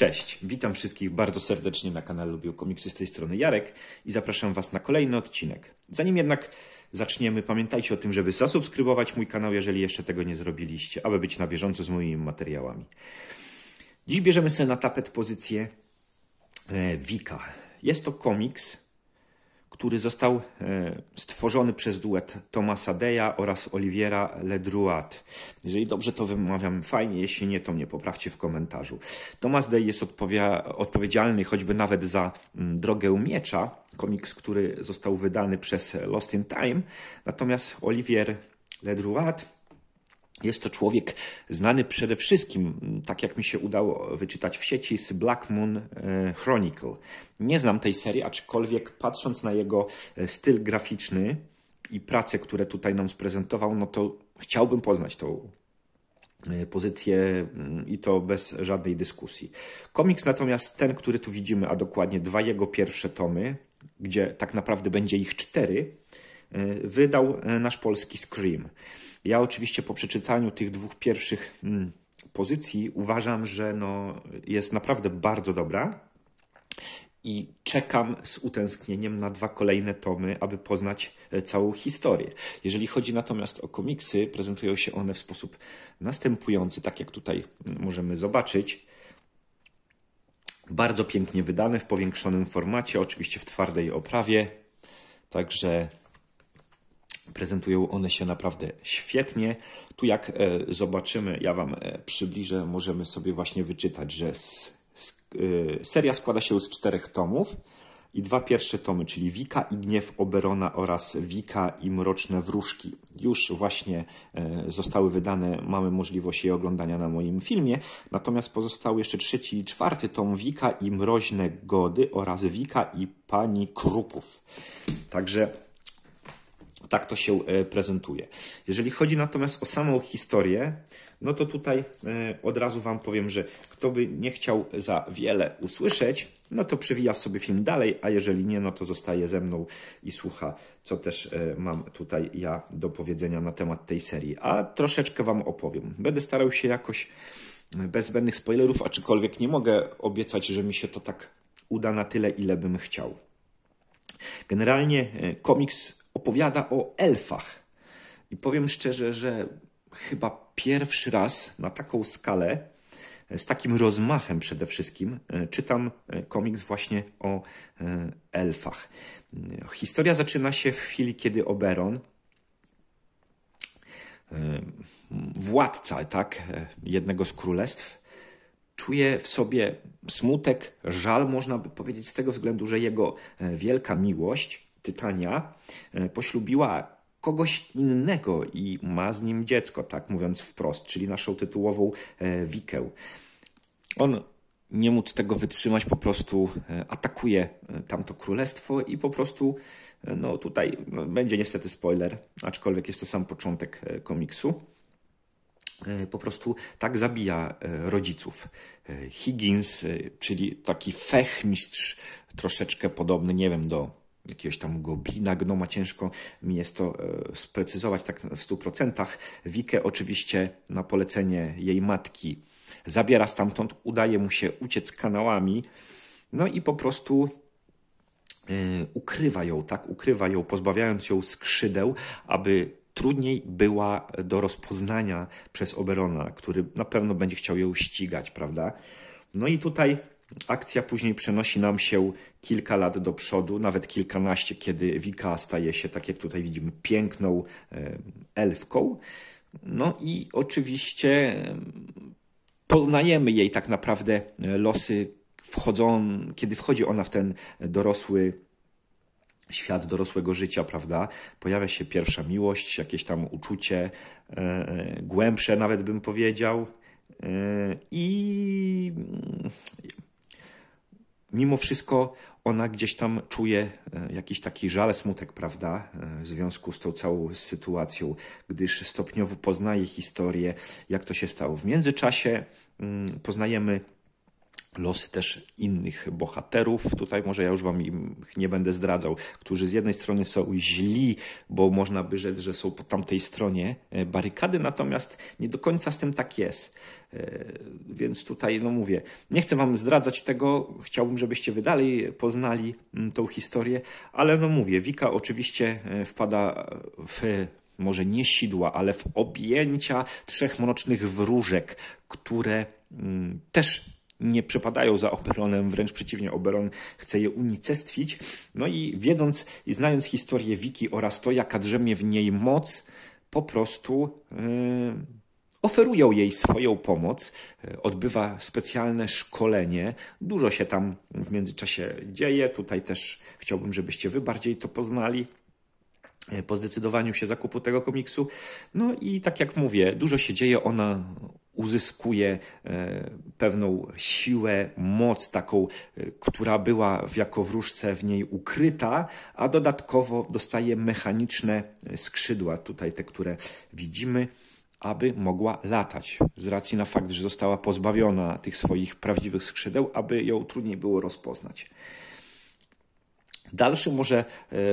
Cześć, witam wszystkich bardzo serdecznie na kanale Lubię Komiksy z tej strony Jarek i zapraszam Was na kolejny odcinek. Zanim jednak zaczniemy, pamiętajcie o tym, żeby zasubskrybować mój kanał, jeżeli jeszcze tego nie zrobiliście, aby być na bieżąco z moimi materiałami. Dziś bierzemy sobie na tapet pozycję e, Wika. Jest to komiks, który został e, stworzony przez duet Tomasa Deja oraz Oliviera Ledruat. Jeżeli dobrze to wymawiam, fajnie, jeśli nie, to mnie poprawcie w komentarzu. Tomas Dej jest odpowiedzialny choćby nawet za mm, Drogę Miecza, komiks, który został wydany przez Lost in Time, natomiast Olivier Ledruat jest to człowiek znany przede wszystkim, tak jak mi się udało wyczytać w sieci, z Black Moon e, Chronicle. Nie znam tej serii, aczkolwiek patrząc na jego e, styl graficzny i prace, które tutaj nam sprezentował, no to chciałbym poznać tą e, pozycję mm, i to bez żadnej dyskusji. Komiks natomiast ten, który tu widzimy, a dokładnie dwa jego pierwsze tomy, gdzie tak naprawdę będzie ich cztery, wydał nasz polski Scream. Ja oczywiście po przeczytaniu tych dwóch pierwszych mm, pozycji uważam, że no, jest naprawdę bardzo dobra i czekam z utęsknieniem na dwa kolejne tomy, aby poznać e, całą historię. Jeżeli chodzi natomiast o komiksy, prezentują się one w sposób następujący, tak jak tutaj mm, możemy zobaczyć. Bardzo pięknie wydane w powiększonym formacie, oczywiście w twardej oprawie. Także Prezentują one się naprawdę świetnie. Tu jak e, zobaczymy, ja Wam e, przybliżę, możemy sobie właśnie wyczytać, że e, seria składa się z czterech tomów i dwa pierwsze tomy, czyli Wika i Gniew Oberona oraz Wika i Mroczne Wróżki. Już właśnie zostały wydane, mamy możliwość je oglądania na moim filmie, natomiast pozostały jeszcze trzeci i czwarty tom Wika i Mroźne Gody oraz Wika i Pani Kruków. Także tak to się e, prezentuje. Jeżeli chodzi natomiast o samą historię, no to tutaj e, od razu Wam powiem, że kto by nie chciał za wiele usłyszeć, no to przewija sobie film dalej, a jeżeli nie, no to zostaje ze mną i słucha, co też e, mam tutaj ja do powiedzenia na temat tej serii. A troszeczkę Wam opowiem. Będę starał się jakoś bez zbędnych spoilerów, aczkolwiek nie mogę obiecać, że mi się to tak uda na tyle, ile bym chciał. Generalnie komiks opowiada o elfach. I powiem szczerze, że chyba pierwszy raz na taką skalę, e, z takim rozmachem przede wszystkim, e, czytam e, komiks właśnie o elfach. Historia zaczyna się w chwili, kiedy Oberon, władca tak, jednego z królestw, czuje w sobie smutek, żal, można by powiedzieć, z tego względu, że jego wielka miłość Tytania e, poślubiła kogoś innego i ma z nim dziecko, tak mówiąc wprost, czyli naszą tytułową e, Wikę. On nie móc tego wytrzymać, po prostu e, atakuje tamto królestwo i po prostu, no tutaj no, będzie niestety spoiler, aczkolwiek jest to sam początek komiksu. Po prostu tak zabija rodziców. Higgins, czyli taki fechmistrz, troszeczkę podobny, nie wiem, do jakiegoś tam goblina, gnoma, ciężko mi jest to e, sprecyzować tak w 100%. Wikę oczywiście na polecenie jej matki zabiera stamtąd, udaje mu się uciec kanałami, no i po prostu e, ukrywa ją, tak, ukrywa ją, pozbawiając ją skrzydeł, aby trudniej była do rozpoznania przez Oberona, który na pewno będzie chciał ją ścigać, prawda? No i tutaj Akcja później przenosi nam się kilka lat do przodu, nawet kilkanaście, kiedy Wika staje się, tak jak tutaj widzimy, piękną elfką. No i oczywiście poznajemy jej tak naprawdę e, losy, wchodzą, kiedy wchodzi ona w ten dorosły świat dorosłego życia, prawda? Pojawia się pierwsza miłość, jakieś tam uczucie e, e, głębsze, nawet bym powiedział. I mimo wszystko ona gdzieś tam czuje e, jakiś taki żal, smutek, prawda, e, w związku z tą całą sytuacją, gdyż stopniowo poznaje historię, jak to się stało. W międzyczasie mm, poznajemy losy też innych bohaterów. Tutaj może ja już wam ich nie będę zdradzał, którzy z jednej strony są źli, bo można by rzec, że są po tamtej stronie e, barykady, natomiast nie do końca z tym tak jest. E, więc tutaj, no mówię, nie chcę wam zdradzać tego, chciałbym, żebyście wy dalej poznali mm, tą historię, ale no mówię, Wika oczywiście e, wpada w może nie sidła, ale w objęcia trzech mrocznych wróżek, które mm, też nie przepadają za Oberonem, wręcz przeciwnie, Oberon chce je unicestwić. No i wiedząc i znając historię Wiki oraz to, jaka drzemie w niej moc, po prostu yy, oferują jej swoją pomoc. Yy, odbywa specjalne szkolenie. Dużo się tam w międzyczasie dzieje. Tutaj też chciałbym, żebyście wy bardziej to poznali yy, po zdecydowaniu się zakupu tego komiksu. No i tak jak mówię, dużo się dzieje, ona uzyskuje e, pewną siłę, moc, taką, e, która była w jako wróżce w niej ukryta, a dodatkowo dostaje mechaniczne e, skrzydła, tutaj te, które widzimy, aby mogła latać. Z racji na fakt, że została pozbawiona tych swoich prawdziwych skrzydeł, aby ją trudniej było rozpoznać. Dalszy może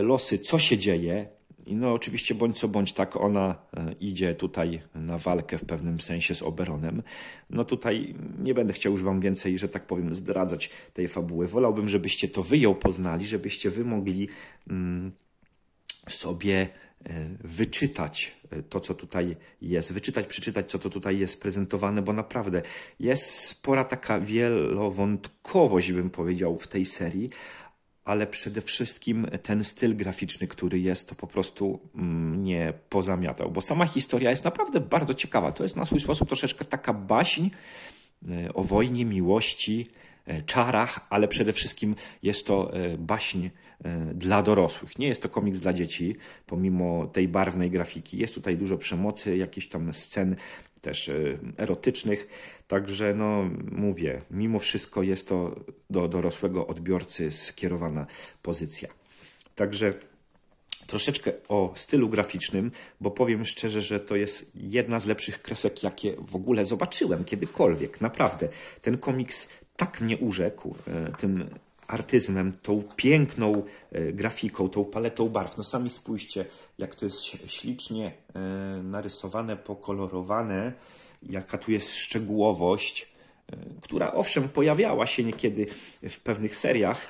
losy, co się dzieje, no oczywiście bądź co bądź tak ona e, idzie tutaj na walkę w pewnym sensie z Oberonem. No tutaj nie będę chciał już Wam więcej, że tak powiem, zdradzać tej fabuły. Wolałbym, żebyście to Wy ją poznali, żebyście Wy mogli mm, sobie e, wyczytać e, to, co tutaj jest, wyczytać, przeczytać, co to tutaj jest prezentowane, bo naprawdę jest spora taka wielowątkowość, bym powiedział, w tej serii, ale przede wszystkim ten styl graficzny, który jest, to po prostu mm, mnie pozamiatał, bo sama historia jest naprawdę bardzo ciekawa. To jest na swój sposób troszeczkę taka baśń e, o wojnie, miłości, e, czarach, ale przede wszystkim jest to e, baśń dla dorosłych. Nie jest to komiks dla dzieci, pomimo tej barwnej grafiki. Jest tutaj dużo przemocy, jakichś tam scen też y, erotycznych. Także, no mówię, mimo wszystko jest to do dorosłego odbiorcy skierowana pozycja. Także troszeczkę o stylu graficznym, bo powiem szczerze, że to jest jedna z lepszych kresek, jakie w ogóle zobaczyłem kiedykolwiek. Naprawdę, ten komiks tak mnie urzekł y, tym artyzmem, tą piękną e, grafiką, tą paletą barw. No sami spójrzcie, jak to jest ślicznie e, narysowane, pokolorowane, jaka tu jest szczegółowość, e, która owszem pojawiała się niekiedy w pewnych seriach,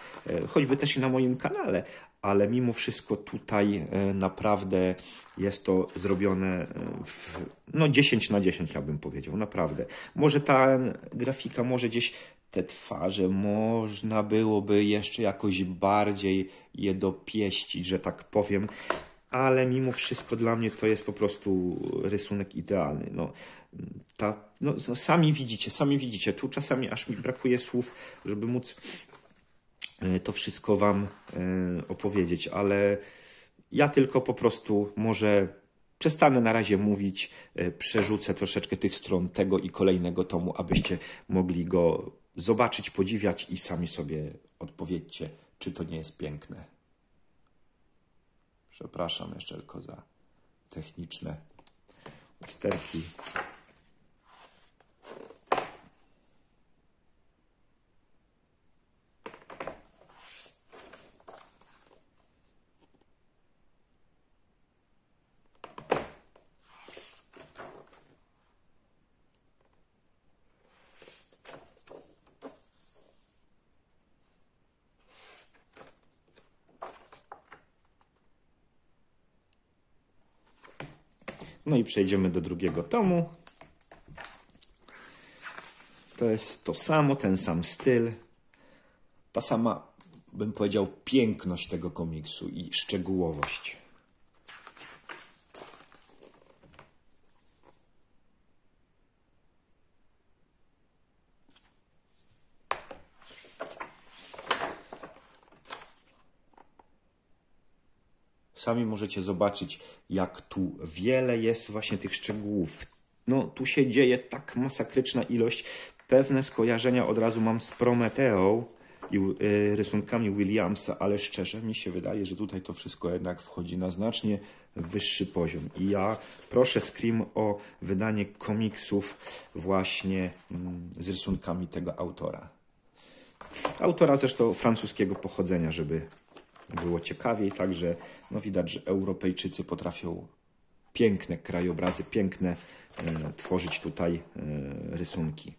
choćby też i na moim kanale, ale mimo wszystko tutaj naprawdę jest to zrobione w no 10 na 10, ja bym powiedział, naprawdę. Może ta grafika może gdzieś te twarze można byłoby jeszcze jakoś bardziej je dopieścić, że tak powiem. Ale mimo wszystko dla mnie to jest po prostu rysunek idealny. No, ta, no, no sami widzicie, sami widzicie. Tu czasami aż mi brakuje słów, żeby móc e, to wszystko Wam e, opowiedzieć, ale ja tylko po prostu może przestanę na razie mówić, e, przerzucę troszeczkę tych stron tego i kolejnego tomu, abyście mogli go zobaczyć, podziwiać i sami sobie odpowiedzcie, czy to nie jest piękne. Przepraszam jeszcze tylko za techniczne usterki. No i przejdziemy do drugiego tomu. To jest to samo, ten sam styl, ta sama, bym powiedział, piękność tego komiksu i szczegółowość. Sami możecie zobaczyć, jak tu wiele jest właśnie tych szczegółów. No, tu się dzieje tak masakryczna ilość. Pewne skojarzenia od razu mam z Prometeą i y, rysunkami Williamsa, ale szczerze mi się wydaje, że tutaj to wszystko jednak wchodzi na znacznie wyższy poziom. I ja proszę Scream o wydanie komiksów właśnie mm, z rysunkami tego autora. Autora zresztą francuskiego pochodzenia, żeby było ciekawiej, także no widać, że Europejczycy potrafią piękne krajobrazy, piękne e, tworzyć tutaj e, rysunki.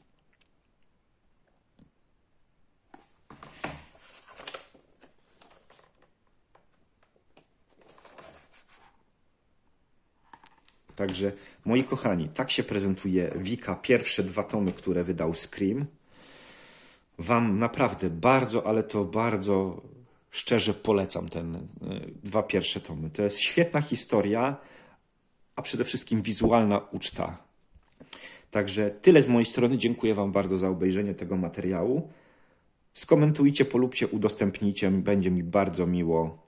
Także, moi kochani, tak się prezentuje Wika, pierwsze dwa tomy, które wydał Scream. Wam naprawdę bardzo, ale to bardzo szczerze polecam ten y, dwa pierwsze tomy. To jest świetna historia, a przede wszystkim wizualna uczta. Także tyle z mojej strony. Dziękuję Wam bardzo za obejrzenie tego materiału. Skomentujcie, polubcie, udostępnijcie. Będzie mi bardzo miło.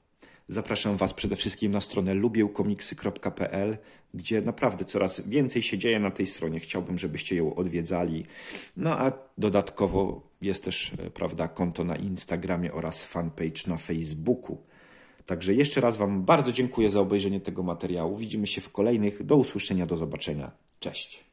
Zapraszam Was przede wszystkim na stronę lubiłkomiksy.pl, gdzie naprawdę coraz więcej się dzieje na tej stronie. Chciałbym, żebyście ją odwiedzali. No a dodatkowo jest też, e, prawda, konto na Instagramie oraz fanpage na Facebooku. Także jeszcze raz Wam bardzo dziękuję za obejrzenie tego materiału. Widzimy się w kolejnych. Do usłyszenia, do zobaczenia. Cześć.